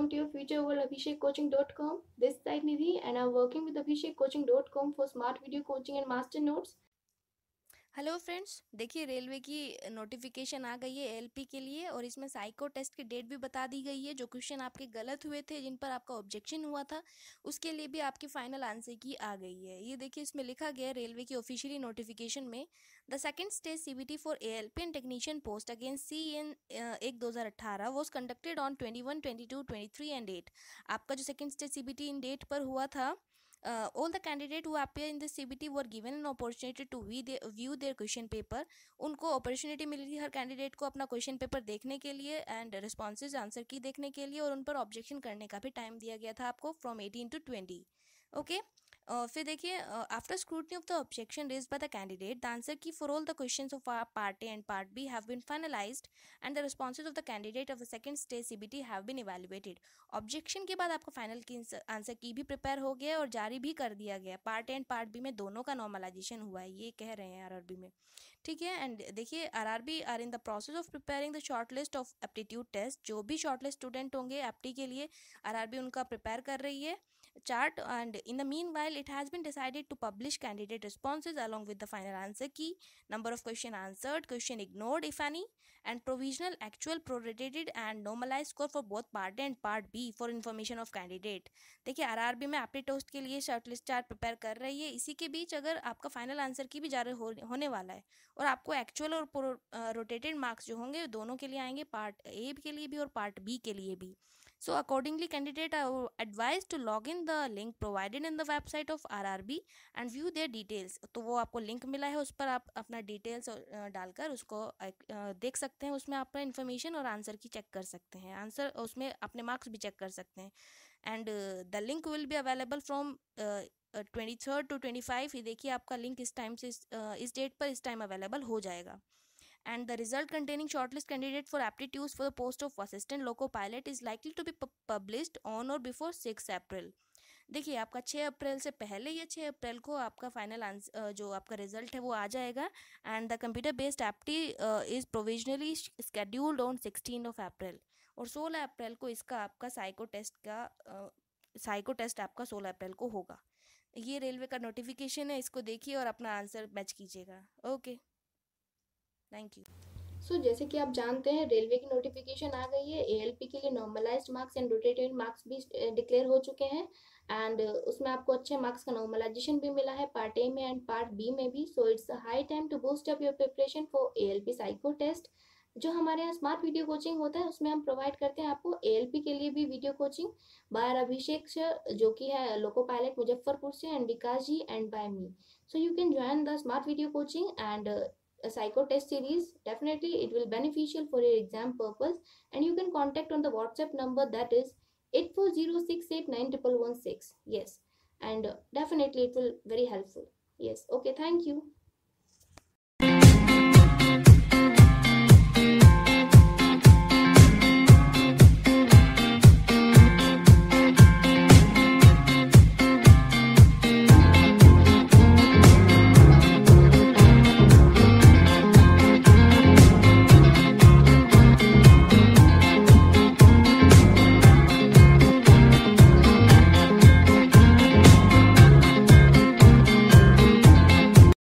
Welcome to your future world AbhishekCoaching.com. This is Nidhi and I'm working with AbhishekCoaching.com for smart video coaching and master notes. Hello friends देखिए railway की notification आ गई है LP के लिए और इसमें साइको टेस्ट की डेट भी बता दी गई है जो क्वेश्चन आपके गलत हुए थे जिन पर आपका ऑब्जेक्शन हुआ था उसके लिए भी आपकी फाइनल आंसर की आ गई है ये देखिए इसमें लिखा गया है रेलवे की ऑफिशियली नोटिफिकेशन में the second stage C B T for A L P and technician post against C N एक दो हज़ार अठारह was conducted on twenty one twenty two twenty three and eight आपका जो second stage C B T इन date पर हुआ था uh, all the candidate who appear in the CBT were given an opportunity to view their view their question paper उनको opportunity मिली थी हर candidate को अपना question paper देखने के लिए and responses answer की देखने के लिए और उन पर objection करने का भी time दिया गया था आपको from 18 to 20. Okay. फिर देखिए after scrutiny of the objection raise by the candidate the answer key for all the question of part A and part B have been finalised and the responses of the candidate of the second stage T have been evaluated objection के बाद आपका final की answer की भी prepare हो गया और जारी भी कर दिया गया part A and part B में दोनों का नॉर्मलाइजेशन हुआ है ये कह रहे हैं आर में ठीक है एंड देखिए R R in the process of preparing the short list of aptitude test जो भी शॉर्ट लिस्ट स्टूडेंट होंगे एप्टी के लिए बी उनका प्रिपेयर कर रही है chart and in the meanwhile it has been decided to publish candidate responses along with the final answer key number of question answered question ignored if any and provisional actual prorated and normalized score for both part a and part b for information of candidate देखिए RRB में आपने toast के लिए shortlist chart prepare कर रही है इसी के बीच अगर आपका फाइनल आंसर की भी जारी हो, होने वाला है और आपको एक्चुअल और प्रो, रोटेटेड मार्क्स जो होंगे दोनों के लिए आएंगे पार्ट ए के लिए भी और पार्ट बी के लिए भी So accordingly, candidate are advised to log in the link provided in the website of RRB and view their details. तो वो आपको लिंक मिला है उस पर आप अपना डिटेल्स डालकर उसको देख सकते हैं उसमें आपका इन्फॉर्मेशन और आंसर की चेक कर सकते हैं आंसर उसमें अपने मार्क्स भी चेक कर सकते हैं and the link will be available from twenty third to twenty five ये देखिए आपका लिंक इस टाइम से इस डेट पर इस टाइम अवेलेबल हो जाएगा and the result containing shortlist candidate for aptitudes for the post of assistant loco pilot is likely to be published on or before 6 अप्रैल देखिए आपका 6 अप्रैल से पहले या 6 अप्रैल को आपका फाइनल आंसर जो आपका रिजल्ट है वो आ जाएगा and the computer based apti is provisionally scheduled on sixteen of April और सोलह अप्रैल को इसका आपका साइको टेस्ट का साइको टेस्ट आपका सोलह अप्रैल को होगा ये रेलवे का नोटिफिकेशन है इसको देखिए और अपना आंसर मैच कीजिएगा okay thank you so so, जैसे कि आप जानते हैं रेलवे की नोटिफिकेशन आ गई है एएलपी के लिए normalised marks and rotative marks भी डिक्लेयर हो चुके हैं एंड उसमें आपको अच्छे मार्क्स का नॉर्मलाइजेशन भी मिला है पार्ट ए में एंड पार्ट बी में भी so it's high time to boost up your preparation for A L psycho test जो हमारे यहाँ स्मार्ट वीडियो कोचिंग होता है उसमें हम प्रोवाइड करते हैं आपको ए के लिए भी वीडियो कोचिंग बार अभिषेक जो कि है लोको पायलट मुजफ्फरपुर से and Vikas ji and by me so you can join the smart video coaching and a psycho test series definitely it will beneficial for your exam purpose and you can contact on the whatsapp number that is 840689116 yes and definitely it will very helpful yes okay thank you